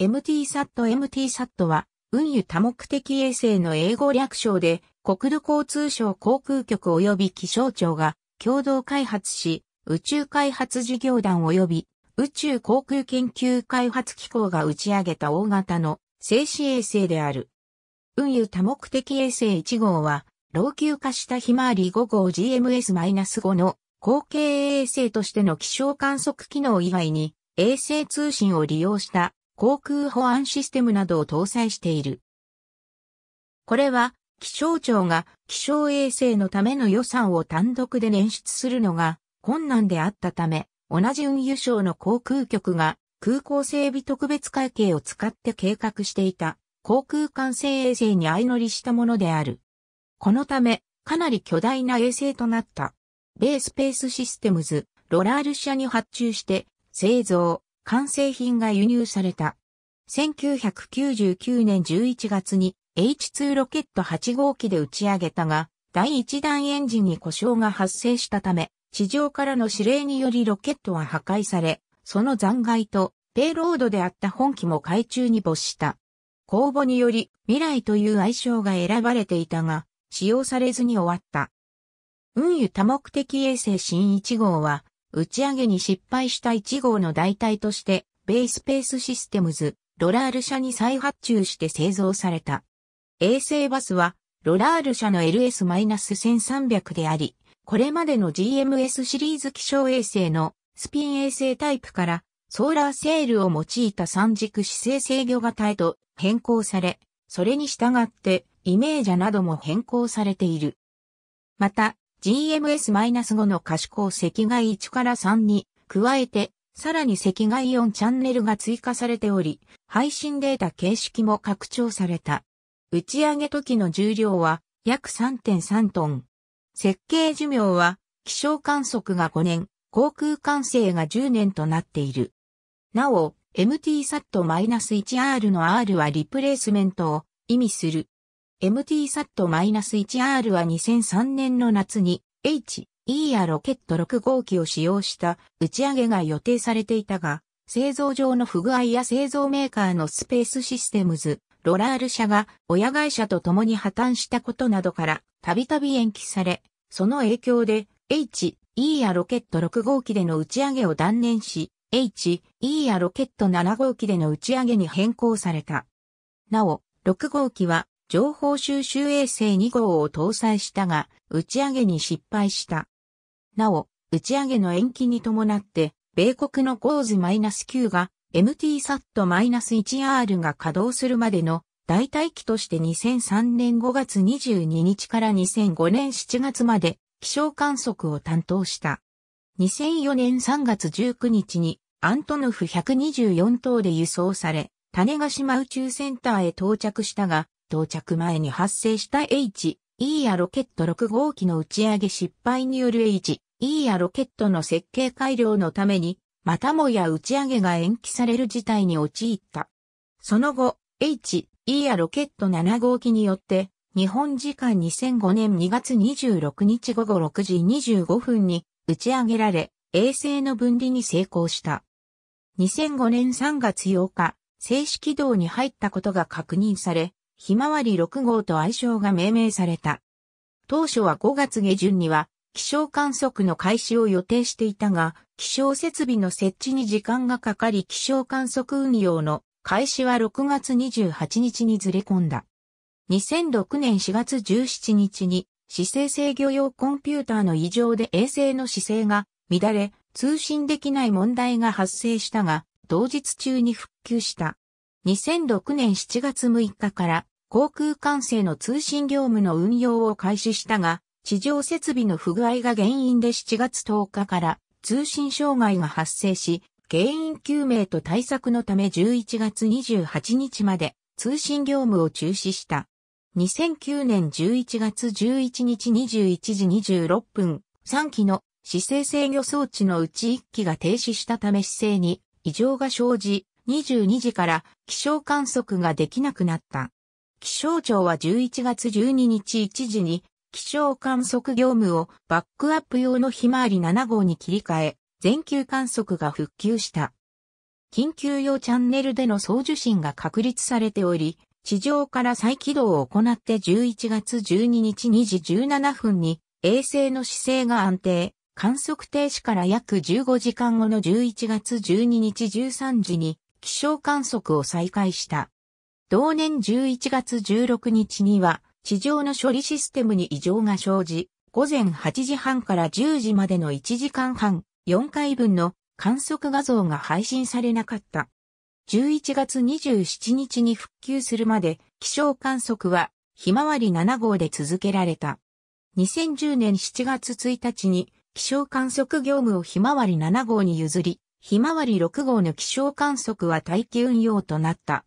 MTSAT-MTSAT は、運輸多目的衛星の英語略称で、国土交通省航空局及び気象庁が共同開発し、宇宙開発事業団及び宇宙航空研究開発機構が打ち上げた大型の静止衛星である。運輸多目的衛星1号は、老朽化したひまわり5号 GMS-5 の後継衛星としての気象観測機能以外に、衛星通信を利用した航空保安システムなどを搭載している。これは気象庁が気象衛星のための予算を単独で捻出するのが困難であったため、同じ運輸省の航空局が空港整備特別会計を使って計画していた航空管制衛星に相乗りしたものである。このため、かなり巨大な衛星となった。米スペースシステムズ、ロラール社に発注して、製造、完成品が輸入された。1999年11月に H2 ロケット8号機で打ち上げたが、第1弾エンジンに故障が発生したため、地上からの指令によりロケットは破壊され、その残骸とペイロードであった本機も海中に没した。公募により未来という愛称が選ばれていたが、使用されずに終わった。運輸多目的衛星新1号は打ち上げに失敗した1号の代替として、ベイスペースシステムズ、ロラール社に再発注して製造された。衛星バスは、ロラール社の LS-1300 であり、これまでの GMS シリーズ気象衛星のスピン衛星タイプからソーラーセールを用いた三軸姿勢制御型へと変更され、それに従ってイメージャなども変更されている。また、GMS-5 の可視光赤外1から3に加えて、さらに赤外4チャンネルが追加されており、配信データ形式も拡張された。打ち上げ時の重量は約3.3トン。設計寿命は気象観測が5年、航空管制が10年となっている。なお、MTSAT-1R の R はリプレイスメントを意味する MT-SAT-1R は2003年の夏に H-E やロケット6号機を使用した打ち上げが予定されていたが、製造上の不具合や製造メーカーのスペースシステムズ、ロラール社が親会社と共に破綻したことなどからたびたび延期され、その影響で H、E やロケット6号機での打ち上げを断念し、H、E やロケット7号機での打ち上げに変更された。なお、6号機は情報収集衛星2号を搭載したが、打ち上げに失敗した。なお、打ち上げの延期に伴って、米国のゴーズ -9 が MTSAT-1R が稼働するまでの代替機として2003年5月22日から2005年7月まで気象観測を担当した。2004年3月19日にアントノフ124等で輸送され、種ヶ島宇宙センターへ到着したが、到着前に発生した H、E やロケット6号機の打ち上げ失敗による H、E やロケットの設計改良のために、またもや打ち上げが延期される事態に陥った。その後、H、E やロケット7号機によって、日本時間2005年2月26日午後6時25分に打ち上げられ、衛星の分離に成功した。2005年3月8日、静止軌道に入ったことが確認され、ひまわり6号と愛称が命名された。当初は5月下旬には気象観測の開始を予定していたが、気象設備の設置に時間がかかり気象観測運用の開始は6月28日にずれ込んだ。2006年4月17日に姿勢制御用コンピューターの異常で衛星の姿勢が乱れ、通信できない問題が発生したが、同日中に復旧した。2006年7月6日から航空管制の通信業務の運用を開始したが、地上設備の不具合が原因で7月10日から通信障害が発生し、原因究明と対策のため11月28日まで通信業務を中止した。2009年11月11日21時26分、3機の姿勢制御装置のうち1機が停止したため姿勢に異常が生じ、22時から気象観測ができなくなった。気象庁は11月12日1時に気象観測業務をバックアップ用のひまわり7号に切り替え、全球観測が復旧した。緊急用チャンネルでの送受信が確立されており、地上から再起動を行って11月12日2時17分に衛星の姿勢が安定、観測停止から約15時間後の11月12日13時に気象観測を再開した。同年11月16日には、地上の処理システムに異常が生じ、午前8時半から10時までの1時間半、4回分の観測画像が配信されなかった。11月27日に復旧するまで気象観測はひまわり7号で続けられた。2010年7月1日に気象観測業務をひまわり7号に譲り、ひまわり6号の気象観測は待機運用となった。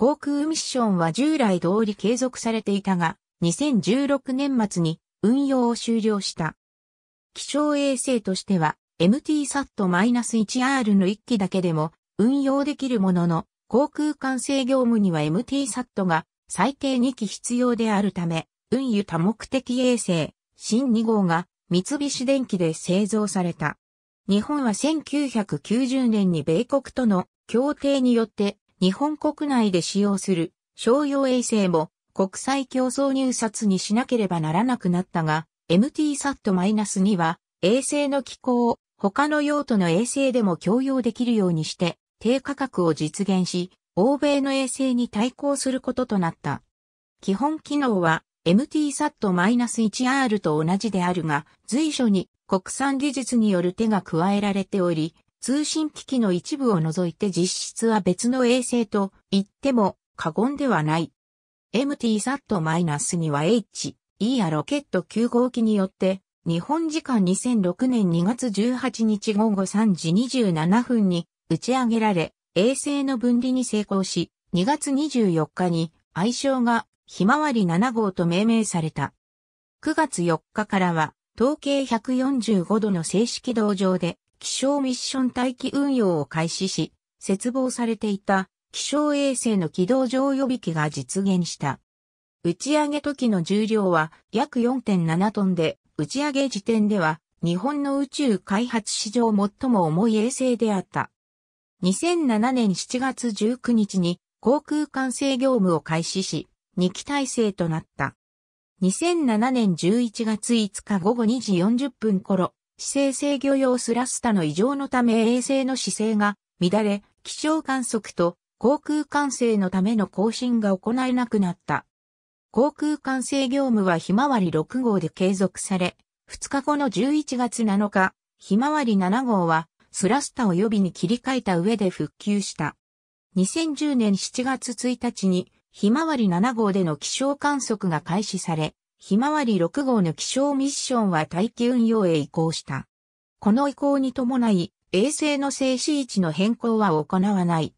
航空ミッションは従来通り継続されていたが、2016年末に運用を終了した。気象衛星としては MTSAT-1R の1機だけでも運用できるものの、航空管制業務には MTSAT が最低2機必要であるため、運輸多目的衛星、新2号が三菱電機で製造された。日本は1990年に米国との協定によって日本国内で使用する商用衛星も国際競争入札にしなければならなくなったが、MTSAT-2 は衛星の機構を他の用途の衛星でも共用できるようにして低価格を実現し、欧米の衛星に対抗することとなった。基本機能は MTSAT-1R と同じであるが、随所に国産技術による手が加えられており、通信機器の一部を除いて実質は別の衛星と言っても過言ではない。MTSAT-2 は H、E やロケット9号機によって、日本時間2006年2月18日午後3時27分に打ち上げられ、衛星の分離に成功し、2月24日に愛称がひまわり7号と命名された。9月4日からは、統計145度の静止軌道上で気象ミッション待機運用を開始し、切望されていた気象衛星の軌道上予備機が実現した。打ち上げ時の重量は約4.7トンで、打ち上げ時点では日本の宇宙開発史上最も重い衛星であった。2007年7月19日に航空管制業務を開始し、2機体制となった。2007年11月5日午後2時40分頃、姿勢制御用スラスタの異常のため衛星の姿勢が乱れ、気象観測と航空管制のための更新が行えなくなった。航空管制業務はひまわり6号で継続され、2日後の11月7日、ひまわり7号はスラスタを予備に切り替えた上で復旧した。2010年7月1日にひまわり7号での気象観測が開始され、ひまわり6号の気象ミッションは大気運用へ移行した。この移行に伴い、衛星の静止位置の変更は行わない。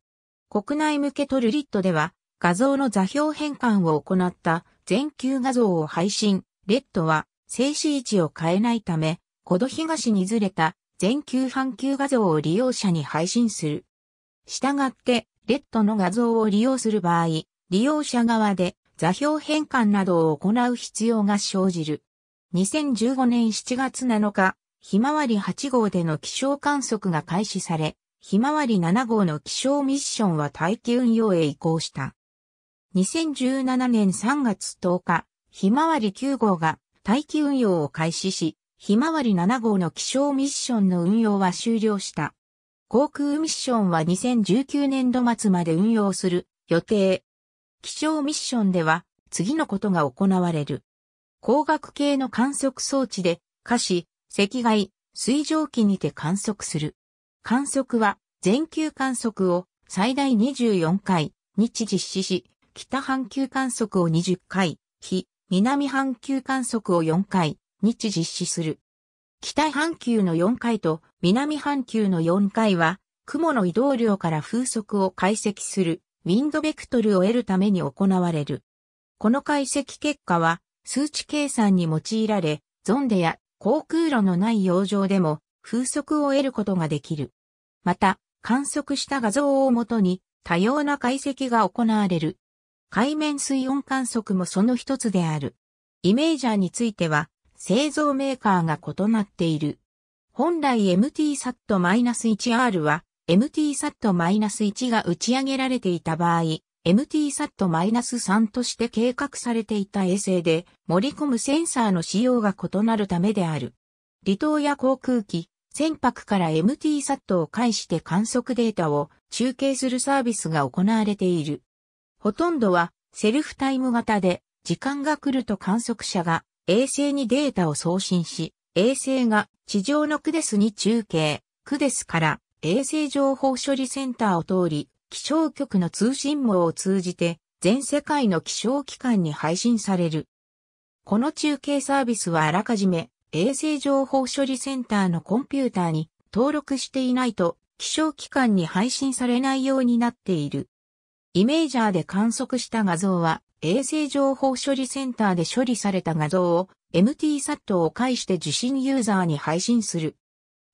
国内向けトルリットでは、画像の座標変換を行った全球画像を配信。レッドは静止位置を変えないため、5度東にずれた全球半球画像を利用者に配信する。したがって、レッドの画像を利用する場合、利用者側で座標変換などを行う必要が生じる。2015年7月7日、ひまわり8号での気象観測が開始され、ひまわり7号の気象ミッションは待機運用へ移行した。2017年3月10日、ひまわり9号が待機運用を開始し、ひまわり7号の気象ミッションの運用は終了した。航空ミッションは2019年度末まで運用する予定気象ミッションでは、次のことが行われる。光学系の観測装置で、下視、赤外、水蒸気にて観測する。観測は、全球観測を最大24回、日実施し、北半球観測を20回、非、南半球観測を4回、日実施する。北半球の4回と南半球の4回は、雲の移動量から風速を解析するウィンドベクトルを得るために行われる。この解析結果は数値計算に用いられ、ゾンデや航空路のない洋上でも風速を得ることができる。また、観測した画像をもとに多様な解析が行われる。海面水温観測もその一つである。イメージャーについては、製造メーカーが異なっている。本来 MTSAT-1R は MTSAT-1 が打ち上げられていた場合、MTSAT-3 として計画されていた衛星で盛り込むセンサーの仕様が異なるためである。離島や航空機、船舶から MTSAT を介して観測データを中継するサービスが行われている。ほとんどはセルフタイム型で時間が来ると観測者が衛星にデータを送信し、衛星が地上のクデスに中継、クデスから衛星情報処理センターを通り、気象局の通信網を通じて、全世界の気象機関に配信される。この中継サービスはあらかじめ、衛星情報処理センターのコンピューターに登録していないと、気象機関に配信されないようになっている。イメージャーで観測した画像は、衛星情報処理センターで処理された画像を MTSAT を介して受信ユーザーに配信する。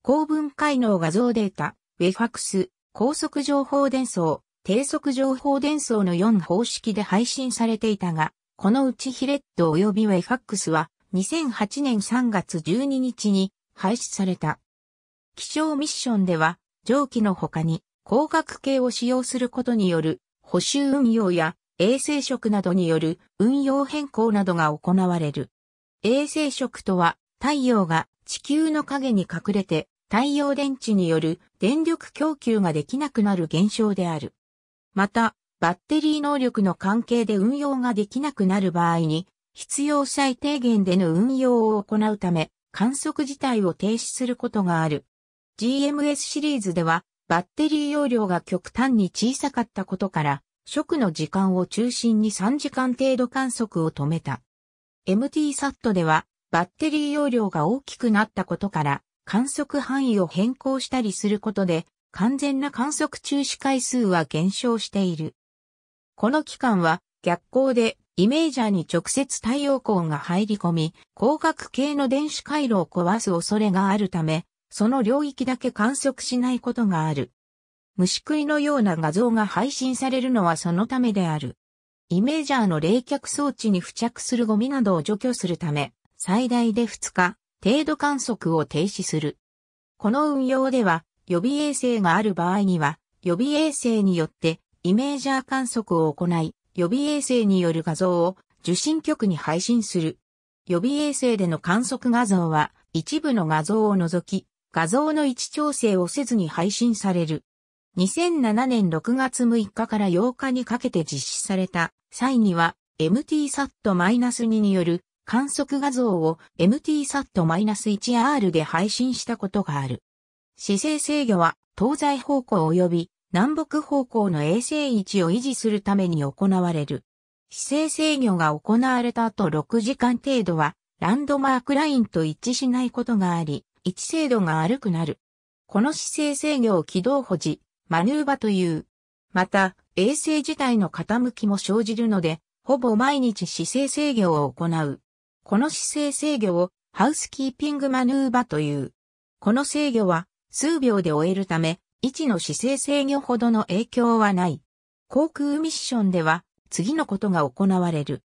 高分解能画像データ、ウェファクス、高速情報伝送、低速情報伝送の4方式で配信されていたが、このうちヒレット及びウェファックスは2008年3月12日に廃止された。気象ミッションでは、上記の他に光学系を使用することによる補修運用や衛星食などによる運用変更などが行われる。衛星食とは太陽が地球の影に隠れて太陽電池による電力供給ができなくなる現象である。また、バッテリー能力の関係で運用ができなくなる場合に、必要最低限での運用を行うため、観測自体を停止することがある。GMS シリーズでは、バッテリー容量が極端に小さかったことから、食の時間を中心に3時間程度観測を止めた。MTSAT では、バッテリー容量が大きくなったことから、観測範囲を変更したりすることで、完全な観測中止回数は減少している。この期間は逆光でイメージャーに直接太陽光が入り込み、光学系の電子回路を壊す恐れがあるため、その領域だけ観測しないことがある。虫食いのような画像が配信されるのはそのためである。イメージャーの冷却装置に付着するゴミなどを除去するため、最大で2日、程度観測を停止する。この運用では、予備衛星がある場合には、予備衛星によってイメージャー観測を行い、予備衛星による画像を受信局に配信する。予備衛星での観測画像は、一部の画像を除き、画像の位置調整をせずに配信される。2007年6月6日から8日にかけて実施された際には MTSAT-2 による観測画像を MTSAT-1R で配信したことがある。姿勢制御は東西方向及び南北方向の衛星位置を維持するために行われる。姿勢制御が行われた後6時間程度はランドマークラインと一致しないことがあり、位置精度が悪くなる。この姿勢制御を軌道保持、マヌーバという。また、衛星自体の傾きも生じるので、ほぼ毎日姿勢制御を行う。この姿勢制御をハウスキーピングマヌーバという。この制御は数秒で終えるため、位置の姿勢制御ほどの影響はない。航空ミッションでは次のことが行われる。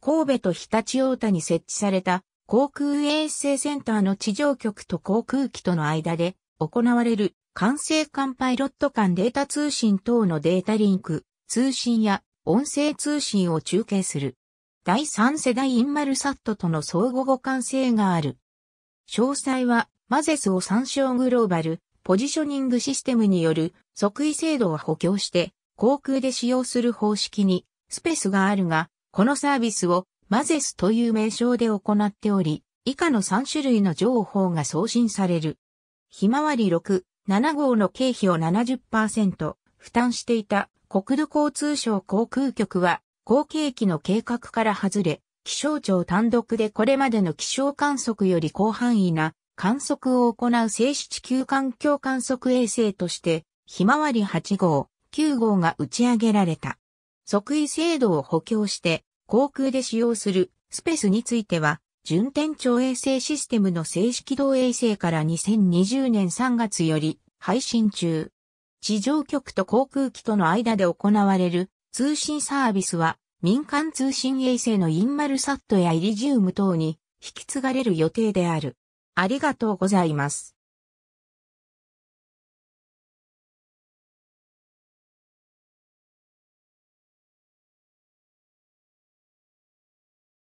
神戸と日立太田に設置された航空衛生センターの地上局と航空機との間で行われる管制官パイロット間データ通信等のデータリンク、通信や音声通信を中継する。第三世代インマルサットとの相互互換性がある。詳細は、マゼスを参照グローバル、ポジショニングシステムによる即位制度を補強して、航空で使用する方式にスペースがあるが、このサービスをマゼスという名称で行っており、以下の3種類の情報が送信される。ひまわり6、7号の経費を70%負担していた国土交通省航空局は後継機の計画から外れ、気象庁単独でこれまでの気象観測より広範囲な観測を行う静止地球環境観測衛星として、ひまわり8号、9号が打ち上げられた。即位制度を補強して、航空で使用するスペースについては、順天町衛星システムの静止軌道衛星から2020年3月より配信中。地上局と航空機との間で行われる通信サービスは民間通信衛星のインマルサットやイリジウム等に引き継がれる予定である。ありがとうございます。